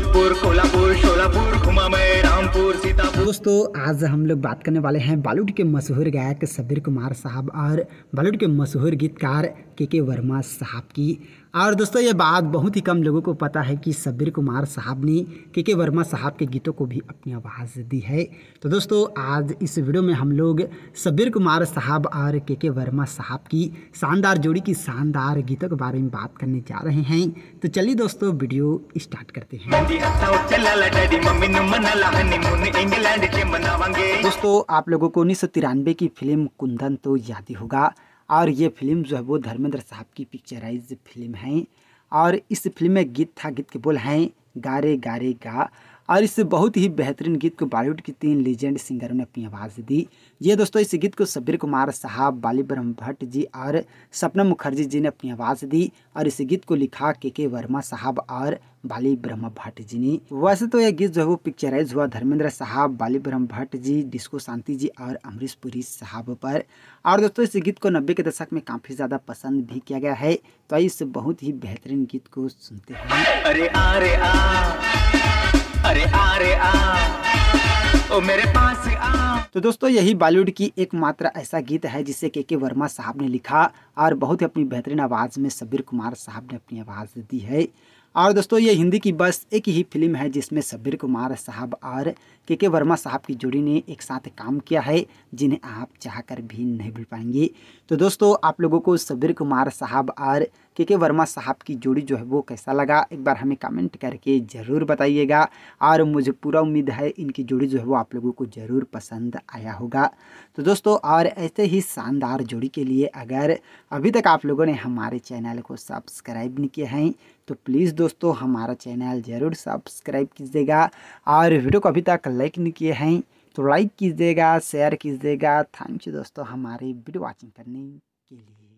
जोधपुर कोलापुर शोलापुर घुमा मैं रामपुर सीता दोस्तों आज हम लोग बात करने वाले हैं बॉलीवुड के मशहूर गायक सबीर कुमार साहब और बॉलीवुड के मशहूर गीतकार के के वर्मा साहब की और दोस्तों ये बात बहुत ही कम लोगों को पता है कि सबीर कुमार साहब ने के के वर्मा साहब के गीतों को भी अपनी आवाज़ दी है तो दोस्तों आज इस वीडियो में हम लोग शब्बीर कुमार साहब और के के वर्मा साहब की शानदार जोड़ी की शानदार गीतों के बारे में बात करने जा रहे हैं तो चलिए दोस्तों वीडियो स्टार्ट करते हैं दोस्तों आप लोगों को उन्नीस की फिल्म कुंदन तो याद ही होगा और ये फिल्म जो है वो धर्मेंद्र साहब की पिक्चराइज फिल्म है और इस फिल्म में गीत था गीत के बोल हैं गारे गारे गा और इस बहुत ही बेहतरीन गीत को बॉलीवुड की तीन लीजेंड सिंगरों ने अपनी आवाज़ दी ये दोस्तों इस गीत को सबीर कुमार साहब बाली ब्रह्म भट्ट जी और सपना मुखर्जी जी ने अपनी आवाज़ दी और इस गीत को लिखा के के वर्मा साहब और बाली ब्रह्म भट्ट जी ने वैसे तो यह गीत जो है वो पिक्चराइज हुआ धर्मेंद्र साहब बाली ब्रह्म भट्ट जी डिस्को शांति जी और अमरीश पुरी साहब पर और दोस्तों इस गीत को नब्बे के दशक में काफ़ी ज़्यादा पसंद भी किया गया है तो इस बहुत ही बेहतरीन गीत को सुनते हैं अरे आ, रे आ। अरे आ रे आ ओ मेरे पास आ तो दोस्तों यही बॉलीवुड की एक मात्र ऐसा गीत है जिसे के के वर्मा साहब ने लिखा और बहुत ही अपनी बेहतरीन आवाज़ में सबीर कुमार साहब ने अपनी आवाज़ दी है और दोस्तों ये हिंदी की बस एक ही फिल्म है जिसमें सबीर कुमार साहब और के के वर्मा साहब की जोड़ी ने एक साथ काम किया है जिन्हें आप चाहकर भी नहीं भूल पाएंगे तो दोस्तों आप लोगों को सबीर कुमार साहब और के के वर्मा साहब की जोड़ी जो है वो कैसा लगा एक बार हमें कमेंट करके ज़रूर बताइएगा और मुझे पूरा उम्मीद है इनकी जोड़ी जो है वो आप लोगों को ज़रूर पसंद आया होगा तो दोस्तों और ऐसे ही शानदार जोड़ी के लिए अगर अभी तक आप लोगों ने हमारे चैनल को सब्सक्राइब नहीं किया है तो प्लीज़ दोस्तों हमारा चैनल ज़रूर सब्सक्राइब कीजिएगा और वीडियो को अभी तक लाइक नहीं किए हैं तो लाइक कीजिएगा शेयर कीजिएगा थैंक यू दोस्तों हमारे वीडियो वॉचिंग करने के लिए